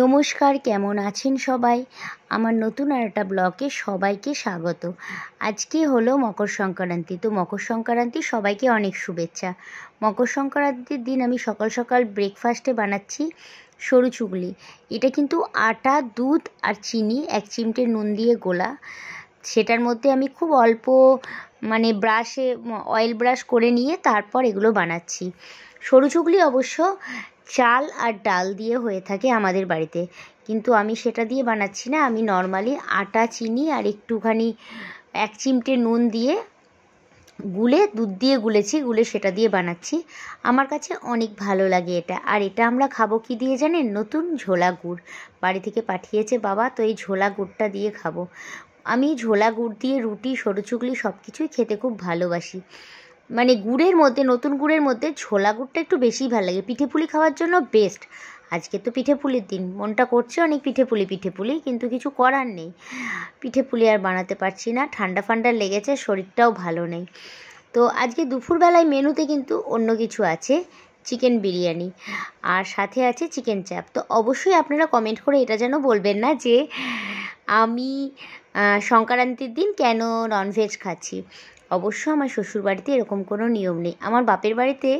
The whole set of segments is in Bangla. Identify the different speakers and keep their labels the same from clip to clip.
Speaker 1: নমস্কার কেমন আছেন সবাই আমার নতুন আর একটা ব্লকে সবাইকে স্বাগত আজকে হলো মকর সংক্রান্তি তো মকর সংক্রান্তি সবাইকে অনেক শুভেচ্ছা মকর সংক্রান্তির দিন আমি সকাল সকাল ব্রেকফাস্টে বানাচ্ছি সরু চুগলি এটা কিন্তু আটা দুধ আর চিনি এক চিমটে নুন দিয়ে গোলা সেটার মধ্যে আমি খুব অল্প মানে ব্রাশে অয়েল ব্রাশ করে নিয়ে তারপর এগুলো বানাচ্ছি সরু চুগলি অবশ্য চাল আর ডাল দিয়ে হয়ে থাকে আমাদের বাড়িতে কিন্তু আমি সেটা দিয়ে বানাচ্ছি না আমি নর্মালি আটা চিনি আর একটুখানি এক চিমটে নুন দিয়ে গুলে দুধ দিয়ে গুলেছি গুলে সেটা দিয়ে বানাচ্ছি আমার কাছে অনেক ভালো লাগে এটা আর এটা আমরা খাবো কি দিয়ে জানেন নতুন ঝোলা গুড় বাড়ি থেকে পাঠিয়েছে বাবা তো এই ঝোলা গুড়টা দিয়ে খাবো আমি ঝোলা গুড় দিয়ে রুটি সরু চুগলি সব কিছুই খেতে খুব ভালোবাসি মানে গুড়ের মধ্যে নতুন গুড়ের মধ্যে ছোলা গুড়টা একটু বেশিই ভালো লাগে পিঠে পুলি খাওয়ার জন্য বেস্ট আজকে তো পিঠে পুলির দিন মনটা করছে অনেক পিঠে পুলি পিঠে পুলি কিন্তু কিছু করার নেই পিঠে পুলি আর বানাতে পারছি না ঠান্ডা ফান্ডা লেগেছে শরীরটাও ভালো নেই তো আজকে দুপুরবেলায় মেনুতে কিন্তু অন্য কিছু আছে চিকেন বিরিয়ানি আর সাথে আছে চিকেন চাপ তো অবশ্যই আপনারা কমেন্ট করে এটা যেন বলবেন না যে আমি সংক্রান্তির দিন কেন ননভেজ খাচ্ছি অবশ্য আমার শ্বশুর বাড়িতে এরকম কোনো নিয়ম নেই আমার বাপের বাড়িতে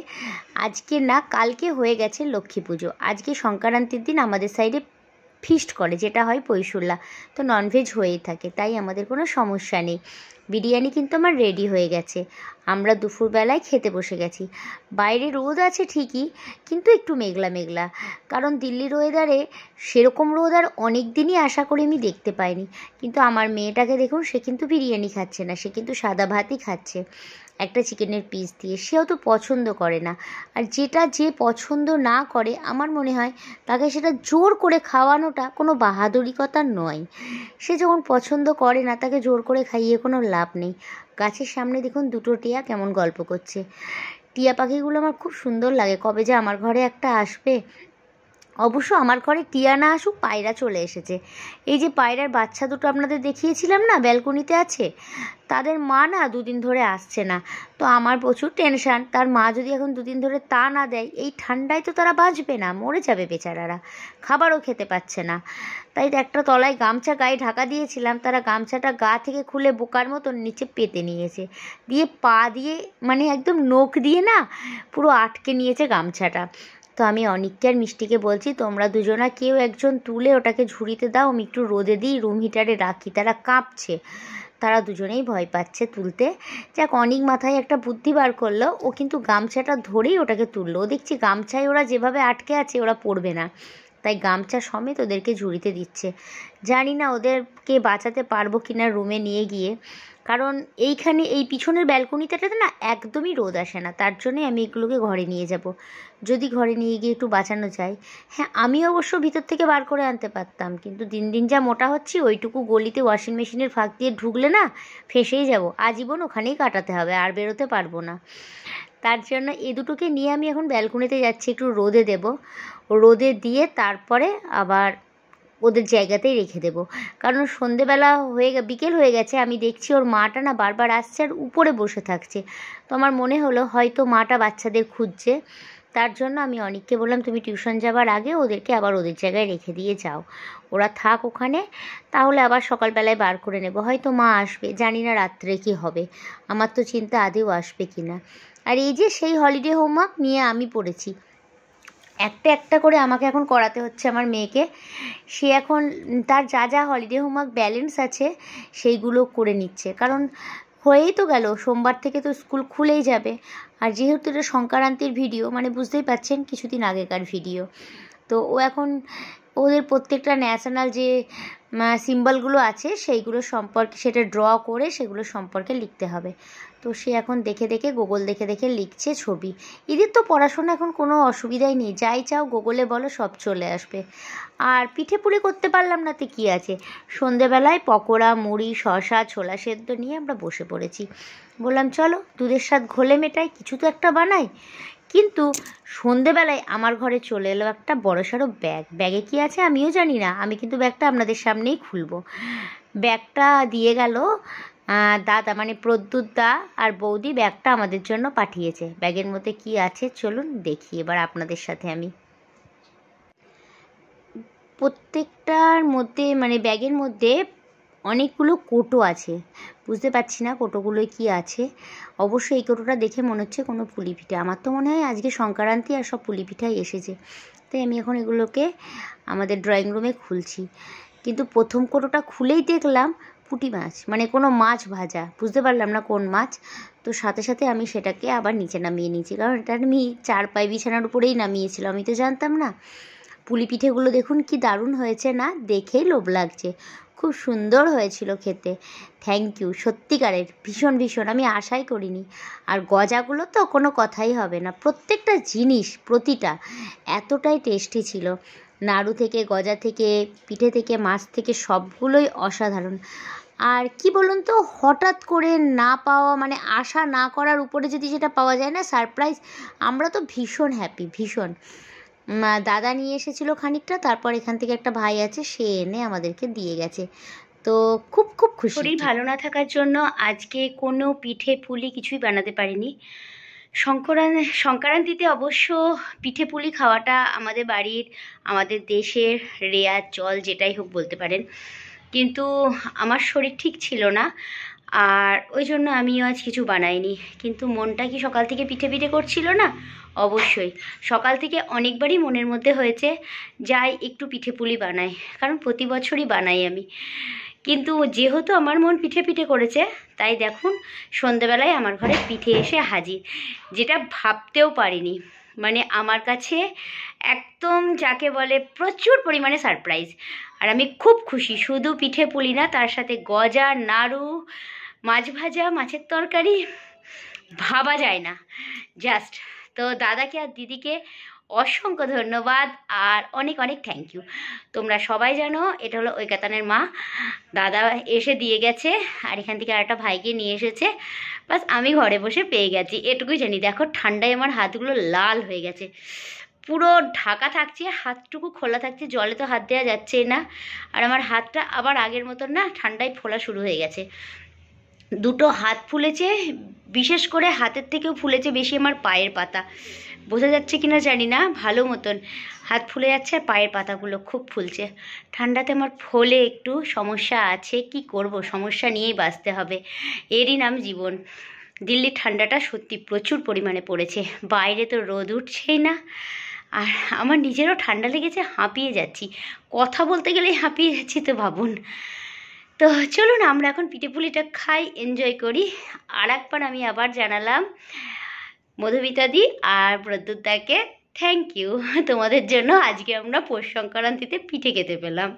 Speaker 1: আজকে না কালকে হয়ে গেছে লক্ষ্মী পুজো আজকে সংক্রান্তির দিন আমাদের সাইডে ফিস্ট করে যেটা হয় পৈশুল্লা তো ননভেজ হয়েই থাকে তাই আমাদের কোনো সমস্যা নেই বিরিয়ানি কিন্তু আমার রেডি হয়ে গেছে আমরা দুপুরবেলায় খেতে বসে গেছি বাইরে রোদ আছে ঠিকই কিন্তু একটু মেঘলা মেঘলা কারণ দিল্লির ওয়েদারে সেরকম রোদ আর অনেক দিনই আশা করি আমি দেখতে পাইনি কিন্তু আমার মেয়েটাকে দেখুন সে কিন্তু বিরিয়ানি খাচ্ছে না সে কিন্তু সাদা ভাতই খাচ্ছে একটা চিকেনের পিস দিয়ে সেও তো পছন্দ করে না আর যেটা যে পছন্দ না করে আমার মনে হয় তাকে সেটা জোর করে খাওয়ানোটা কোনো বাহাদুরিকতা নয় সে যখন পছন্দ করে না তাকে জোর করে খাইয়ে কোনো লাভ নেই গাছের সামনে দেখুন দুটো টিয়া কেমন গল্প করছে টিয়া পাখিগুলো আমার খুব সুন্দর লাগে কবে যে আমার ঘরে একটা আসবে অবশ্য আমার ঘরে টিয়া না আসুক পায়রা চলে এসেছে এই যে পায়রার বাচ্চা দুটো আপনাদের দেখিয়েছিলাম না ব্যালকনিতে আছে তাদের মা না দুদিন ধরে আসছে না তো আমার প্রচুর টেনশান তার মা যদি এখন দুদিন ধরে তা না দেয় এই ঠান্ডায় তো তারা বাঁচবে না মরে যাবে বেচারারা খাবারও খেতে পাচ্ছে না তাই একটা তলায় গামছা গায়ে ঢাকা দিয়েছিলাম তারা গামছাটা গা থেকে খুলে বোকার মতন নিচে পেতে নিয়েছে দিয়ে পা দিয়ে মানে একদম নোখ দিয়ে না পুরো আটকে নিয়েছে গামছাটা তো আমি অনিককে আর মিষ্টিকে বলছি তোমরা দুজনা কেউ একজন তুলে ওটাকে ঝুড়িতে দাও আমি একটু রোদে দিই রুম হিটারে রাখি তারা কাঁপছে তারা দুজনেই ভয় পাচ্ছে তুলতে যাক অনিক মাথায় একটা বুদ্ধি বার করলো ও কিন্তু গামছাটা ধরেই ওটাকে তুললো ও দেখছি গামছায় ওরা যেভাবে আটকে আছে ওরা পড়বে না তাই গামছা সমেত ওদেরকে ঝুড়িতে দিচ্ছে জানি না ওদেরকে বাঁচাতে পারবো কিনা রুমে নিয়ে গিয়ে কারণ এইখানে এই পিছনের ব্যালকনিটাতে না একদমই রোদ আসে না তার জন্যই আমি এগুলোকে ঘরে নিয়ে যাব যদি ঘরে নিয়ে গিয়ে একটু বাঁচানো যায় হ্যাঁ আমি অবশ্য ভিতর থেকে বার করে আনতে পারতাম কিন্তু দিন দিন যা মোটা হচ্ছি ওইটুকু গলিতে ওয়াশিং মেশিনের ফাঁক দিয়ে ঢুকলে না ফেসেই যাব আজীবন ওখানেই কাটাতে হবে আর বেরোতে পারবো না তার জন্য এ দুটোকে নিয়ে আমি এখন ব্যালকনিতে যাচ্ছি একটু রোদে দেব রোদে দিয়ে তারপরে আবার ওদের জায়গাতেই রেখে দেবো কারণ সন্ধেবেলা হয়ে বিকেল হয়ে গেছে আমি দেখছি ওর মাটা না বারবার আসছে আর উপরে বসে থাকছে তো আমার মনে হলো হয়তো মাটা বাচ্চাদের খুঁজছে তার জন্য আমি অনেককে বললাম তুমি টিউশন যাবার আগে ওদেরকে আবার ওদের জায়গায় রেখে দিয়ে যাও ওরা থাক ওখানে তাহলে আবার সকালবেলায় বার করে নেবো হয়তো মা আসবে জানি না রাত্রে কি হবে আমার তো চিন্তা আদেও আসবে কি না আর এই যে সেই হলিডে হোমওয়ার্ক নিয়ে আমি পড়েছি একটা একটা করে আমাকে এখন করাতে হচ্ছে আমার মেয়েকে সে এখন তার যা যা হলিডে হোমওয়ার্ক ব্যালেন্স আছে সেইগুলো করে নিচ্ছে কারণ হয়েই তো গেল সোমবার থেকে তো স্কুল খুলেই যাবে আর যেহেতু এটা সংক্রান্তির ভিডিও মানে বুঝতেই পাচ্ছেন কিছুদিন আগেকার ভিডিও তো ও এখন ওদের প্রত্যেকটা ন্যাশনাল যে সিম্বলগুলো আছে সেইগুলো সম্পর্কে সেটা ড্র করে সেগুলো সম্পর্কে লিখতে হবে তো সে এখন দেখে দেখে গুগল দেখে দেখে লিখছে ছবি এদের তো পড়াশোনা এখন কোনো অসুবিধাই নেই যাই চাও গুগলে বলো সব চলে আসবে আর পিঠে পুলি করতে পারলাম না তো কী আছে সন্ধেবেলায় পকোড়া মুড়ি শশা ছোলা সেদ্ধ নিয়ে আমরা বসে পড়েছি বললাম চলো দুধের স্বাদ ঘোলে মেটাই কিছু তো একটা বানাই কিন্তু সন্ধেবেলায় আমার ঘরে চলে এলো একটা সড়ো ব্যাগ ব্যাগে কি আছে আমিও জানি না আমি কিন্তু ব্যাগটা আপনাদের সামনেই খুলব ব্যাগটা দিয়ে গেল দাদা মানে প্রদ্যুৎ দা আর বৌদি ব্যাগটা আমাদের জন্য পাঠিয়েছে ব্যাগের মধ্যে কি আছে চলুন দেখি এবার আপনাদের সাথে আমি প্রত্যেকটার মধ্যে মানে ব্যাগের মধ্যে অনেকগুলো কোটো আছে বুঝতে পারছি না কোটোগুলোয় কি আছে অবশ্যই এই কোটোটা দেখে মনে হচ্ছে কোনো পুলি পিঠা আমার তো মনে হয় আজকে সংক্রান্তি আর সব পুলি পিঠাই এসেছে তাই আমি এখন এগুলোকে আমাদের ড্রয়িং রুমে খুলছি কিন্তু প্রথম কোটোটা খুলেই দেখলাম পুঁটি মাছ মানে কোনো মাছ ভাজা বুঝতে পারলাম না কোন মাছ তো সাথে সাথে আমি সেটাকে আবার নিচে নামিয়ে নিয়েছি কারণ এটা আমি চার পায়ে বিছানার উপরেই নামিয়েছিলাম আমি তো জানতাম না পুলি পিঠেগুলো দেখুন কি দারুণ হয়েছে না দেখেই লোভ লাগছে খুব সুন্দর হয়েছিল খেতে থ্যাংক ইউ সত্যিকারের ভীষণ ভীষণ আমি আশাই করিনি আর গজাগুলো তো কোনো কথাই হবে না প্রত্যেকটা জিনিস প্রতিটা এতটাই টেস্টি ছিল নাড়ু থেকে গজা থেকে পিঠে থেকে মাছ থেকে সবগুলোই অসাধারণ আর কি বলুন তো হঠাৎ করে না পাওয়া মানে আশা না করার উপরে যদি সেটা পাওয়া যায় না সারপ্রাইজ আমরা তো ভীষণ হ্যাপি ভীষণ দাদা নিয়ে এসেছিলো খানিকটা তারপর এখান থেকে একটা ভাই আছে সে এনে আমাদেরকে দিয়ে গেছে তো খুব খুব খুশি শরীর ভালো না থাকার জন্য আজকে কোনো পিঠে পুলি কিছুই বানাতে পারিনি সংকরান সংক্রান্তিতে অবশ্য পিঠে পুলি খাওয়াটা আমাদের বাড়ির আমাদের দেশের রেয়ার চল যেটাই হোক বলতে পারেন কিন্তু আমার শরীর ঠিক ছিল না আর ওই জন্য আমিও আজ কিছু বানাইনি কিন্তু মনটা কি সকাল থেকে পিঠে পিঠে করছিল না অবশ্যই সকাল থেকে অনেকবারই মনের মধ্যে হয়েছে যাই একটু পিঠে পুলি বানাই কারণ প্রতি বছরই বানাই আমি কিন্তু যেহেতু আমার মন পিঠে পিঠে করেছে তাই দেখুন সন্ধ্যেবেলায় আমার ঘরে পিঠে এসে হাজির যেটা ভাবতেও পারিনি মানে আমার কাছে একদম যাকে বলে প্রচুর পরিমাণে সারপ্রাইজ আর আমি খুব খুশি শুধু পিঠে পুলি না তার সাথে গজা নাড়ু মাছ ভাজা মাছের তরকারি ভাবা যায় না জাস্ট তো দাদাকে আর দিদিকে অসংখ্য ধন্যবাদ আর অনেক অনেক থ্যাংক ইউ তোমরা সবাই জানো এটা হলো ঐকাতানের মা দাদা এসে দিয়ে গেছে আর এখান থেকে আর একটা ভাইকে নিয়ে এসেছে বাস আমি ঘরে বসে পেয়ে গেছি এটুকুই জানি দেখো ঠান্ডায় আমার হাতগুলো লাল হয়ে গেছে পুরো ঢাকা থাকছে হাতটুকু খোলা থাকছে জলে তো হাত দেওয়া যাচ্ছেই না আর আমার হাতটা আবার আগের মতন না ঠান্ডায় ফোলা শুরু হয়ে গেছে দুটো হাত ফুলেছে বিশেষ করে হাতের থেকেও ফুলেছে বেশি আমার পায়ের পাতা বোঝা যাচ্ছে কি না জানি না ভালো মতন হাত ফুলে যাচ্ছে আর পায়ের পাতাগুলো খুব ফুলছে ঠান্ডাতে আমার ফলে একটু সমস্যা আছে কি করব সমস্যা নিয়েই বাঁচতে হবে এরই নাম জীবন দিল্লির ঠান্ডাটা সত্যি প্রচুর পরিমাণে পড়েছে বাইরে তো রোদ উঠছেই না আর আমার নিজেরও ঠান্ডা লেগেছে হাঁপিয়ে যাচ্ছি কথা বলতে গেলেই হাঁপিয়ে যাচ্ছি তো ভাবুন তো চলুন আমরা এখন পিঠে পুলিটা খাই এনজয় করি আর একবার আমি আবার জানালাম মধুমিতাদি আর প্রদ্যুৎদাকে থ্যাংক ইউ তোমাদের জন্য আজকে আমরা পৌষ সংক্রান্তিতে পিঠে খেতে পেলাম